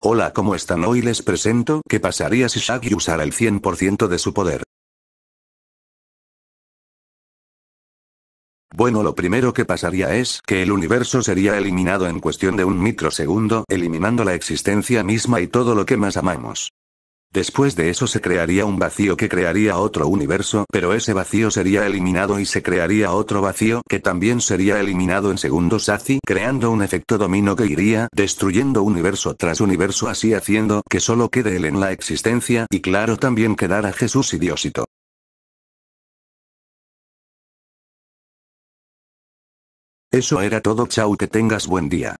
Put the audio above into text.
Hola, ¿cómo están? Hoy les presento qué pasaría si Shaggy usara el 100% de su poder. Bueno, lo primero que pasaría es que el universo sería eliminado en cuestión de un microsegundo, eliminando la existencia misma y todo lo que más amamos. Después de eso se crearía un vacío que crearía otro universo, pero ese vacío sería eliminado y se crearía otro vacío que también sería eliminado en segundos así, creando un efecto domino que iría destruyendo universo tras universo así haciendo que solo quede él en la existencia y claro también quedara Jesús y Diosito. Eso era todo, chau que tengas buen día.